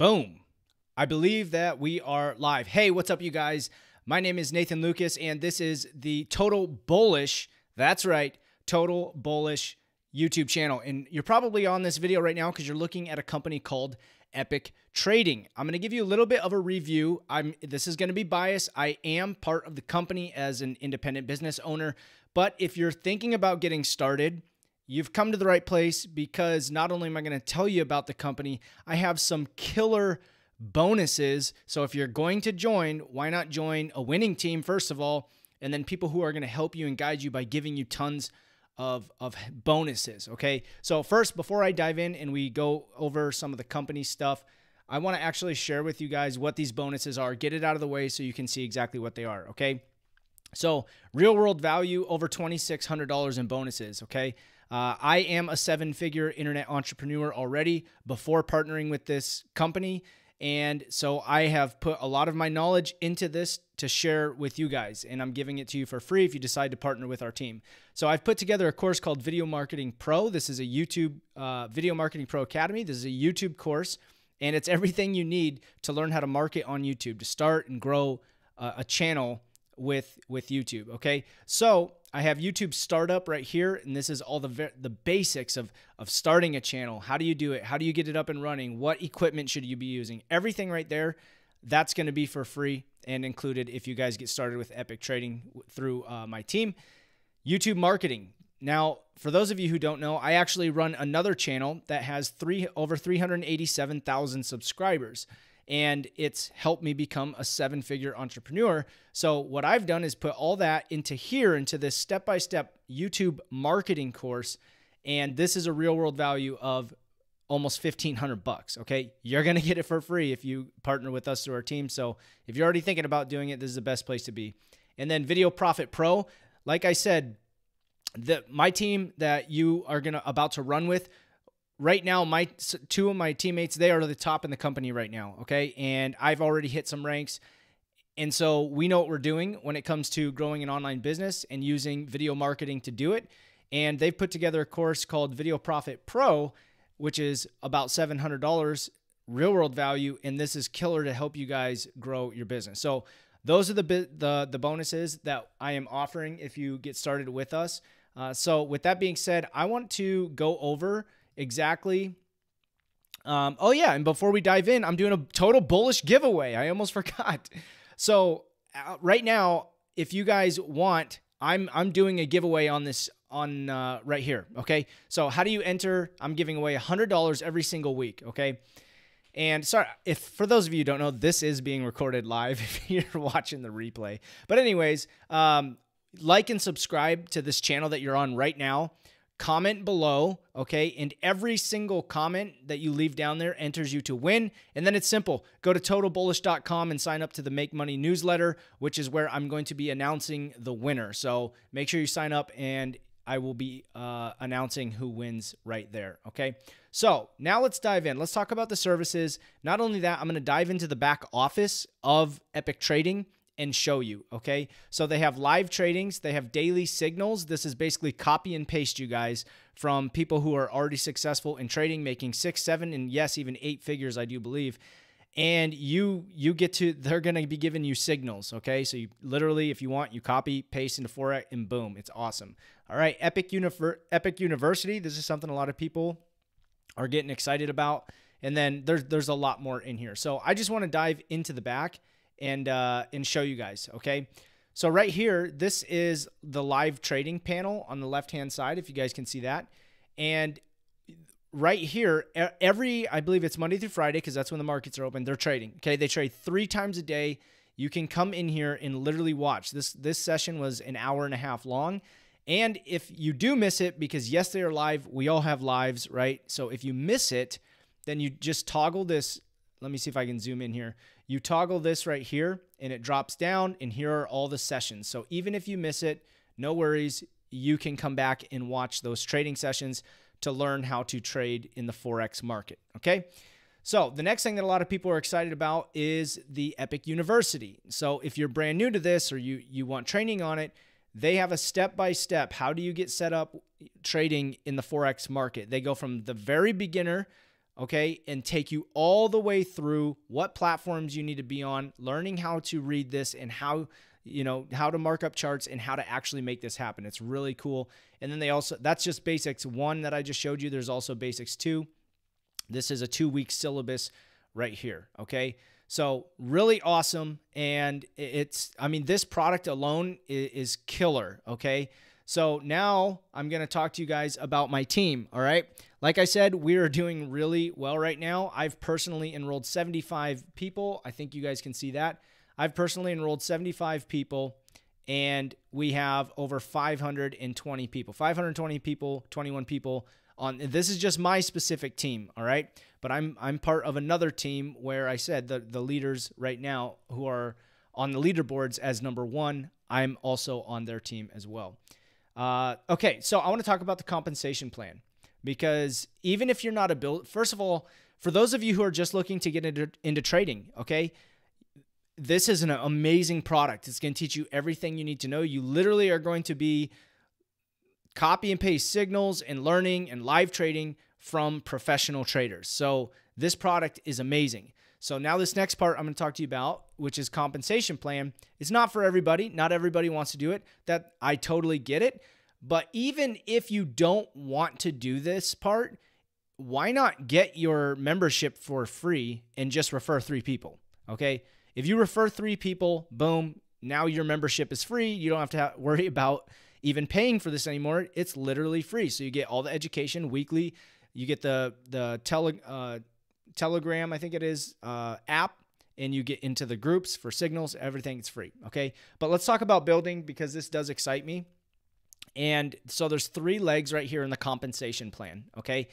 Boom. I believe that we are live. Hey, what's up, you guys? My name is Nathan Lucas, and this is the Total Bullish, that's right, Total Bullish YouTube channel. And you're probably on this video right now because you're looking at a company called Epic Trading. I'm going to give you a little bit of a review. I'm this is going to be biased. I am part of the company as an independent business owner, but if you're thinking about getting started, You've come to the right place because not only am I going to tell you about the company, I have some killer bonuses. So if you're going to join, why not join a winning team, first of all, and then people who are going to help you and guide you by giving you tons of, of bonuses. Okay. So, first, before I dive in and we go over some of the company stuff, I want to actually share with you guys what these bonuses are. Get it out of the way so you can see exactly what they are. Okay. So, real world value over $2,600 in bonuses. Okay. Uh, I am a seven figure internet entrepreneur already before partnering with this company. And so I have put a lot of my knowledge into this to share with you guys, and I'm giving it to you for free if you decide to partner with our team. So I've put together a course called Video Marketing Pro. This is a YouTube uh, Video Marketing Pro Academy. This is a YouTube course, and it's everything you need to learn how to market on YouTube, to start and grow uh, a channel with with YouTube. Okay, so I have YouTube startup right here, and this is all the the basics of of starting a channel. How do you do it? How do you get it up and running? What equipment should you be using? Everything right there. That's going to be for free and included if you guys get started with Epic Trading through uh, my team. YouTube marketing. Now, for those of you who don't know, I actually run another channel that has three over 387,000 subscribers and it's helped me become a seven figure entrepreneur. So, what I've done is put all that into here, into this step by step YouTube marketing course. And this is a real world value of almost 1500 bucks. Okay. You're going to get it for free if you partner with us through our team. So, if you're already thinking about doing it, this is the best place to be. And then Video Profit Pro, like I said, the, my team that you are gonna about to run with right now my two of my teammates they are the top in the company right now okay and i've already hit some ranks and so we know what we're doing when it comes to growing an online business and using video marketing to do it and they've put together a course called video profit pro which is about $700 real world value and this is killer to help you guys grow your business so those are the the, the bonuses that i am offering if you get started with us uh, so with that being said i want to go over exactly. Um, oh, yeah. And before we dive in, I'm doing a total bullish giveaway. I almost forgot. So, uh, right now, if you guys want, I'm I'm doing a giveaway on this on uh, right here. Okay. So how do you enter? I'm giving away $100 every single week. Okay. And sorry, if for those of you don't know, this is being recorded live if you're watching the replay. But anyways, um, like and subscribe to this channel that you're on right now comment below, okay? And every single comment that you leave down there enters you to win. And then it's simple go to totalbullish.com and sign up to the Make Money newsletter, which is where I'm going to be announcing the winner. So make sure you sign up and I will be uh, announcing who wins right there. Okay. So now let's dive in. Let's talk about the services. Not only that, I'm going to dive into the back office of Epic Trading and show you. Okay. So they have live tradings, they have daily signals. This is basically copy and paste, you guys, from people who are already successful in trading, making six, seven, and yes, even eight figures, I do believe. And you you get to they're gonna be giving you signals, okay? So you literally, if you want, you copy, paste into Forex, and boom, it's awesome. All right, Epic Univer- Epic University. This is something a lot of people are getting excited about. And then there's there's a lot more in here. So I just want to dive into the back and uh, and show you guys. Okay. So right here, this is the live trading panel on the left hand side. If you guys can see that, and right here every i believe it's monday through friday because that's when the markets are open they're trading okay they trade three times a day you can come in here and literally watch this this session was an hour and a half long and if you do miss it because yes they are live we all have lives right so if you miss it then you just toggle this let me see if i can zoom in here you toggle this right here and it drops down and here are all the sessions. So even if you miss it, no worries, you can come back and watch those trading sessions to learn how to trade in the Forex market, okay? So the next thing that a lot of people are excited about is the Epic University. So if you're brand new to this or you, you want training on it, they have a step-by-step, -step, how do you get set up trading in the Forex market? They go from the very beginner okay, and take you all the way through what platforms you need to be on, learning how to read this and how you know how to mark up charts and how to actually make this happen it's really cool and then they also that's just basics one that i just showed you there's also basics two this is a two week syllabus right here okay so really awesome and it's i mean this product alone is, killer okay so now I'm going to talk to you guys about my team. All right. Like I said, we are doing really well right now. I've personally enrolled 75 people. I think you guys can see that. I've personally enrolled 75 people and we have over 520 people 520 people 21 people on this is just my specific team all right but i'm i'm part of another team where i said the the leaders right now who are on the leaderboards as number one i'm also on their team as well uh, okay, so I want to talk about the compensation plan because even if you're not a build, first of all, for those of you who are just looking to get into, into trading, okay, this is an amazing product. It's going to teach you everything you need to know. You literally are going to be copy and paste signals and learning and live trading from professional traders. So this product is amazing. So now this next part I'm going to talk to you about, which is compensation plan. is not for everybody. Not everybody wants to do it. That I totally get it. But even if you don't want to do this part, why not get your membership for free and just refer 3 people? Okay? If you refer 3 people, boom, now your membership is free. You don't have to worry about even paying for this anymore. It's literally free. So you get all the education weekly. You get the the tele uh, Telegram, I think it is, uh, app, and you get into the groups for signals, everything. It's free. Okay. But let's talk about building because this does excite me. And so there's three legs right here in the compensation plan. Okay.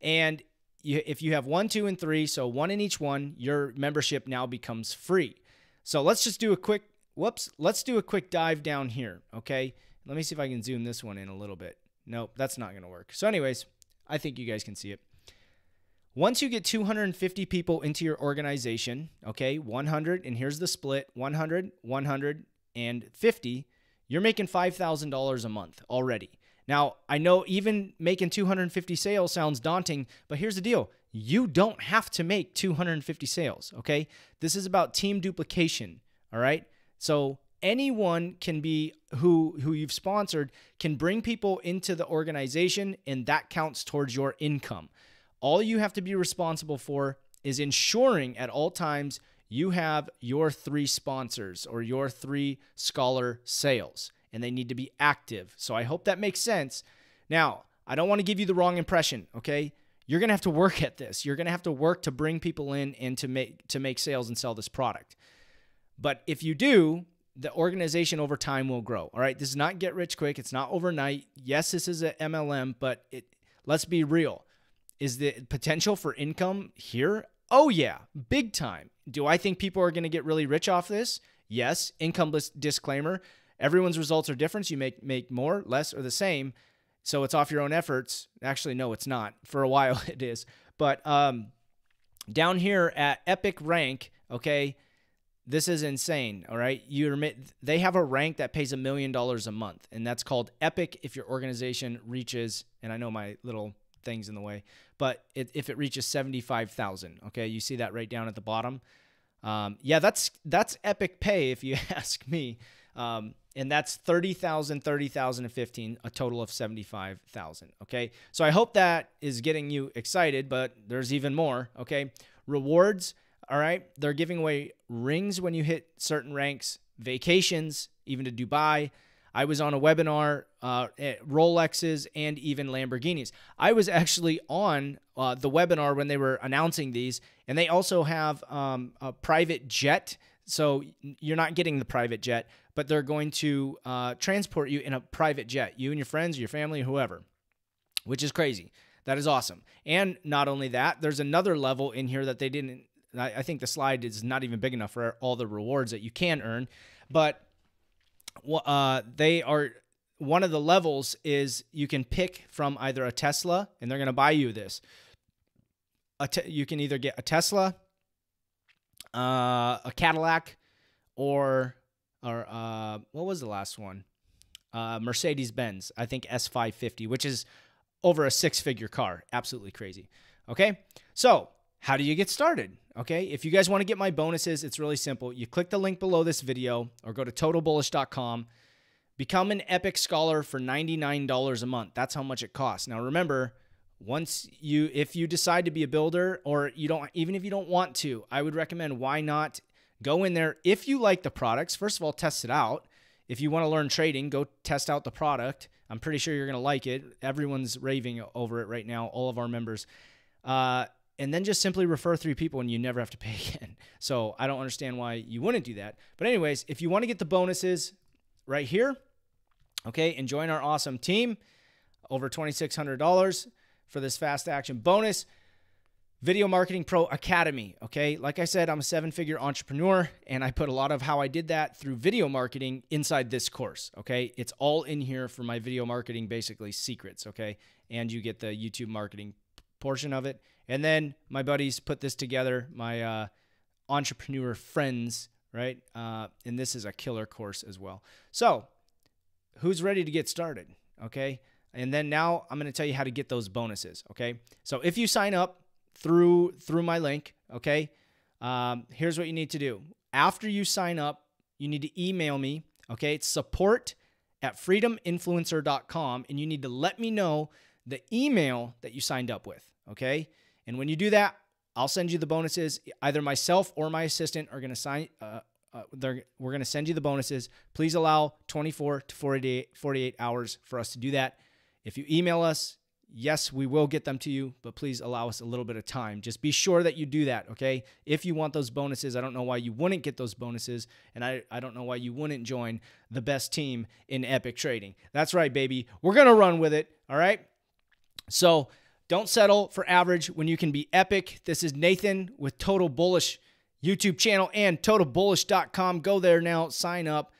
And you, if you have one, two, and three, so one in each one, your membership now becomes free. So let's just do a quick, whoops, let's do a quick dive down here. Okay. Let me see if I can zoom this one in a little bit. Nope, that's not going to work. So, anyways, I think you guys can see it. Once you get 250 people into your organization, okay, 100, and here's the split 100, 150, you're making $5,000 a month already. Now, I know even making 250 sales sounds daunting, but here's the deal you don't have to make 250 sales, okay? This is about team duplication, all right? So, anyone can be who who you've sponsored can bring people into the organization and that counts towards your income. All you have to be responsible for is ensuring at all times you have your three sponsors or your three scholar sales, and they need to be active. So I hope that makes sense. Now, I don't want to give you the wrong impression, okay? You're going to have to work at this. You're going to have to work to bring people in and to make to make sales and sell this product. But if you do, the organization over time will grow. All right, this is not get rich quick. It's not overnight. Yes, this is an MLM, but it let's be real. Is the potential for income here? Oh, yeah, big time. Do I think people are going to get really rich off this? Yes. Income disclaimer everyone's results are different. You make, make more, less, or the same. So it's off your own efforts. Actually, no, it's not. For a while, it is. But um, down here at Epic Rank, okay, this is insane. All right, you they have a rank that pays a million dollars a month, and that's called Epic if your organization reaches. And I know my little things in the way. But it, if it reaches 75,000, okay, you see that right down at the bottom. Um, yeah, that's that's epic pay if you ask me. Um, and that's 30,000, 30,000 and 15, a total of 75,000, okay? So I hope that is getting you excited, but there's even more, okay? Rewards, all right? They're giving away rings when you hit certain ranks, vacations, even to Dubai, I was on a webinar, uh, Rolexes and even Lamborghinis. I was actually on uh, the webinar when they were announcing these, and they also have um, a private jet. So you're not getting the private jet, but they're going to uh, transport you in a private jet, you and your friends, your family, whoever, which is crazy. That is awesome. And not only that, there's another level in here that they didn't. I think the slide is not even big enough for all the rewards that you can earn, but uh, they are one of the levels is you can pick from either a Tesla, and they're going to buy you this. you can either get a Tesla, uh, a Cadillac, or or uh, what was the last one? Uh, Mercedes Benz, I think S550, which is over a six figure car. Absolutely crazy. Okay, so how do you get started? Okay, if you guys want to get my bonuses, it's really simple. You click the link below this video or go to totalbullish.com. Become an Epic Scholar for $99 a month. That's how much it costs. Now remember, once you if you decide to be a builder or you don't even if you don't want to, I would recommend why not go in there if you like the products. First of all, test it out. If you want to learn trading, go test out the product. I'm pretty sure you're going to like it. Everyone's raving over it right now, all of our members. Uh and then just simply refer three people and you never have to pay again. So I don't understand why you wouldn't do that. But, anyways, if you want to get the bonuses right here, okay, and join our awesome team, over $2,600 for this fast action bonus. Video Marketing Pro Academy. Okay. Like I said, I'm a seven figure entrepreneur, and I put a lot of how I did that through video marketing inside this course. Okay. It's all in here for my video marketing, basically secrets. Okay. And you get the YouTube marketing portion of it. And then my buddies put this together, my uh, entrepreneur friends, right? Uh, and this is a killer course as well. So, who's ready to get started? Okay. And then now I'm going to tell you how to get those bonuses. Okay. So, if you sign up through through my link, okay, um, here's what you need to do. After you sign up, you need to email me. Okay. It's support at freedominfluencer.com. And you need to let me know the email that you signed up with. Okay. And when you do that, I'll send you the bonuses. Either myself or my assistant are going to sign. Uh, uh, we're going to send you the bonuses. Please allow 24 to 48, 48 hours for us to do that. If you email us, yes, we will get them to you, but please allow us a little bit of time. Just be sure that you do that, okay? If you want those bonuses, I don't know why you wouldn't get those bonuses, and I, I don't know why you wouldn't join the best team in Epic Trading. That's right, baby. We're going to run with it, all right? So, don't settle for average when you can be epic. This is Nathan with Total Bullish YouTube channel and totalbullish.com. Go there now, sign up,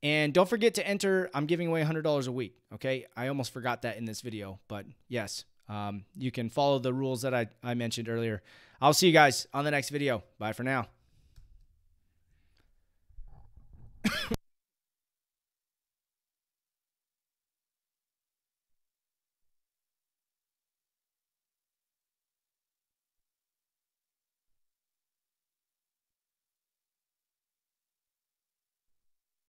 and don't forget to enter. I'm giving away $100 a week. Okay. I almost forgot that in this video, but yes, um, you can follow the rules that I, I mentioned earlier. I'll see you guys on the next video. Bye for now.